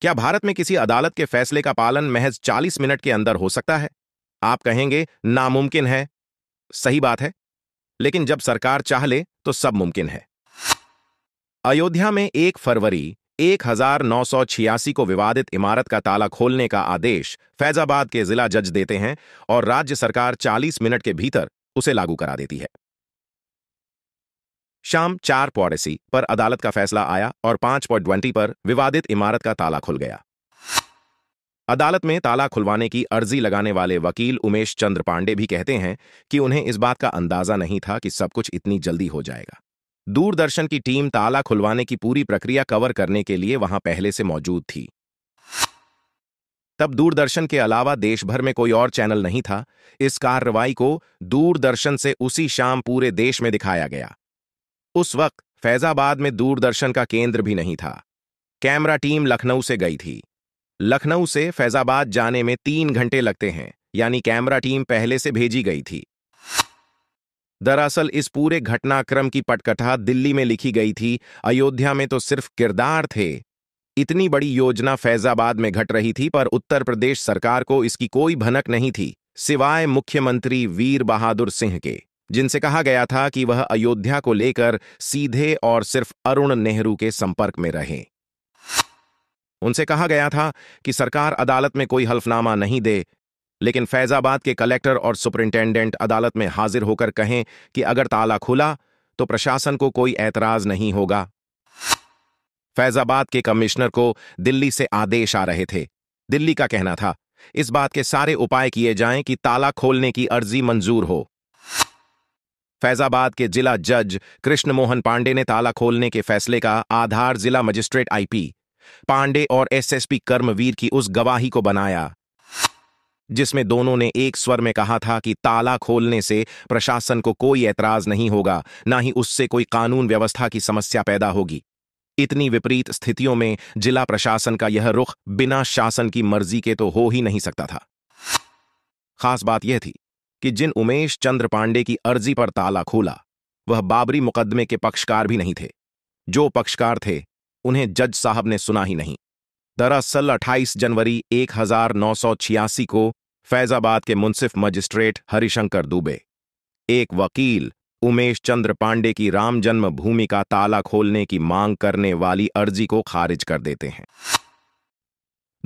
क्या भारत में किसी अदालत के फैसले का पालन महज 40 मिनट के अंदर हो सकता है आप कहेंगे नामुमकिन है सही बात है लेकिन जब सरकार चाह ले तो सब मुमकिन है अयोध्या में एक फरवरी एक को विवादित इमारत का ताला खोलने का आदेश फैजाबाद के जिला जज देते हैं और राज्य सरकार 40 मिनट के भीतर उसे लागू करा देती है शाम चार पॉडेसी पर अदालत का फैसला आया और पांच पॉइंट ट्वेंटी पर विवादित इमारत का ताला खुल गया अदालत में ताला खुलवाने की अर्जी लगाने वाले वकील उमेश चंद्र पांडे भी कहते हैं कि उन्हें इस बात का अंदाजा नहीं था कि सब कुछ इतनी जल्दी हो जाएगा दूरदर्शन की टीम ताला खुलवाने की पूरी प्रक्रिया कवर करने के लिए वहां पहले से मौजूद थी तब दूरदर्शन के अलावा देश भर में कोई और चैनल नहीं था इस कार्रवाई को दूरदर्शन से उसी शाम पूरे देश में दिखाया गया उस वक्त फैजाबाद में दूरदर्शन का केंद्र भी नहीं था कैमरा टीम लखनऊ से गई थी लखनऊ से फैजाबाद जाने में तीन घंटे लगते हैं यानी कैमरा टीम पहले से भेजी गई थी दरअसल इस पूरे घटनाक्रम की पटकथा दिल्ली में लिखी गई थी अयोध्या में तो सिर्फ किरदार थे इतनी बड़ी योजना फैजाबाद में घट रही थी पर उत्तर प्रदेश सरकार को इसकी कोई भनक नहीं थी सिवाय मुख्यमंत्री वीर बहादुर सिंह के जिनसे कहा गया था कि वह अयोध्या को लेकर सीधे और सिर्फ अरुण नेहरू के संपर्क में रहें उनसे कहा गया था कि सरकार अदालत में कोई हल्फनामा नहीं दे लेकिन फैजाबाद के कलेक्टर और सुपरिंटेंडेंट अदालत में हाजिर होकर कहें कि अगर ताला खुला तो प्रशासन को कोई ऐतराज नहीं होगा फैजाबाद के कमिश्नर को दिल्ली से आदेश आ रहे थे दिल्ली का कहना था इस बात के सारे उपाय किए जाएं कि ताला खोलने की अर्जी मंजूर हो फैजाबाद के जिला जज कृष्ण मोहन पांडे ने ताला खोलने के फैसले का आधार जिला मजिस्ट्रेट आईपी पांडे और एसएसपी कर्मवीर की उस गवाही को बनाया जिसमें दोनों ने एक स्वर में कहा था कि ताला खोलने से प्रशासन को कोई ऐतराज नहीं होगा ना ही उससे कोई कानून व्यवस्था की समस्या पैदा होगी इतनी विपरीत स्थितियों में जिला प्रशासन का यह रुख बिना शासन की मर्जी के तो हो ही नहीं सकता था खास बात यह थी कि जिन उमेश चंद्र पांडे की अर्जी पर ताला खोला वह बाबरी मुकदमे के पक्षकार भी नहीं थे जो पक्षकार थे उन्हें जज साहब ने सुना ही नहीं दरअसल 28 जनवरी 1986 को फैजाबाद के मुंसिफ मजिस्ट्रेट हरिशंकर दुबे एक वकील उमेश चंद्र पांडे की राम जन्मभूमि का ताला खोलने की मांग करने वाली अर्जी को खारिज कर देते हैं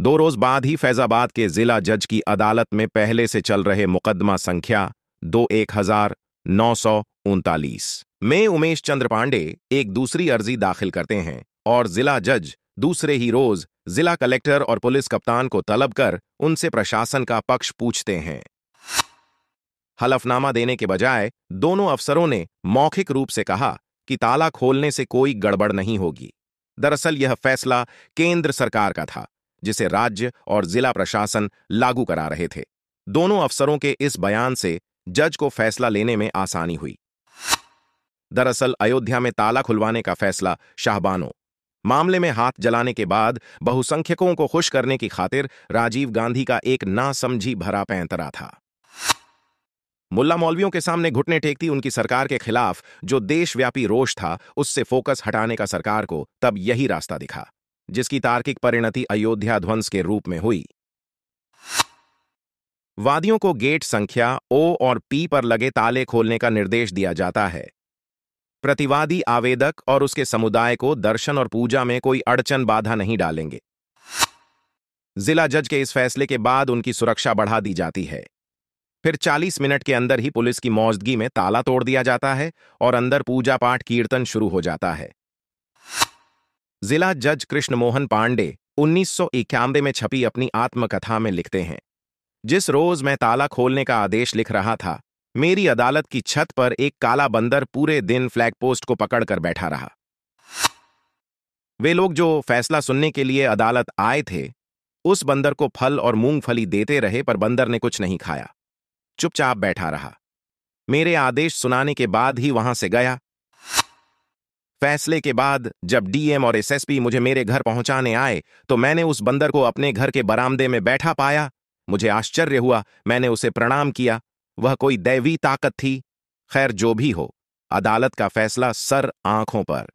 दो रोज बाद ही फैजाबाद के जिला जज की अदालत में पहले से चल रहे मुकदमा संख्या दो एक हजार नौ सौ उनतालीस में उमेश चंद्र पांडे एक दूसरी अर्जी दाखिल करते हैं और जिला जज दूसरे ही रोज जिला कलेक्टर और पुलिस कप्तान को तलब कर उनसे प्रशासन का पक्ष पूछते हैं हलफनामा देने के बजाय दोनों अफसरों ने मौखिक रूप से कहा कि ताला खोलने से कोई गड़बड़ नहीं होगी दरअसल यह फैसला केंद्र सरकार का था जिसे राज्य और जिला प्रशासन लागू करा रहे थे दोनों अफसरों के इस बयान से जज को फैसला लेने में आसानी हुई दरअसल अयोध्या में ताला खुलवाने का फैसला शाहबानो मामले में हाथ जलाने के बाद बहुसंख्यकों को खुश करने की खातिर राजीव गांधी का एक नासमझी भरा पैंतरा था मुल्ला मौलवियों के सामने घुटने टेकती उनकी सरकार के खिलाफ जो देशव्यापी रोष था उससे फोकस हटाने का सरकार को तब यही रास्ता दिखा जिसकी तार्किक परिणति अयोध्या ध्वंस के रूप में हुई वादियों को गेट संख्या ओ और पी पर लगे ताले खोलने का निर्देश दिया जाता है प्रतिवादी आवेदक और उसके समुदाय को दर्शन और पूजा में कोई अड़चन बाधा नहीं डालेंगे जिला जज के इस फैसले के बाद उनकी सुरक्षा बढ़ा दी जाती है फिर 40 मिनट के अंदर ही पुलिस की मौजूदगी में ताला तोड़ दिया जाता है और अंदर पूजा पाठ कीर्तन शुरू हो जाता है जिला जज कृष्णमोहन पांडे उन्नीस में छपी अपनी आत्मकथा में लिखते हैं जिस रोज मैं ताला खोलने का आदेश लिख रहा था मेरी अदालत की छत पर एक काला बंदर पूरे दिन फ्लैग पोस्ट को पकड़कर बैठा रहा वे लोग जो फैसला सुनने के लिए अदालत आए थे उस बंदर को फल और मूंगफली देते रहे पर बंदर ने कुछ नहीं खाया चुपचाप बैठा रहा मेरे आदेश सुनाने के बाद ही वहां से गया फैसले के बाद जब डीएम और एसएसपी मुझे मेरे घर पहुंचाने आए तो मैंने उस बंदर को अपने घर के बरामदे में बैठा पाया मुझे आश्चर्य हुआ मैंने उसे प्रणाम किया वह कोई दैवी ताकत थी खैर जो भी हो अदालत का फैसला सर आंखों पर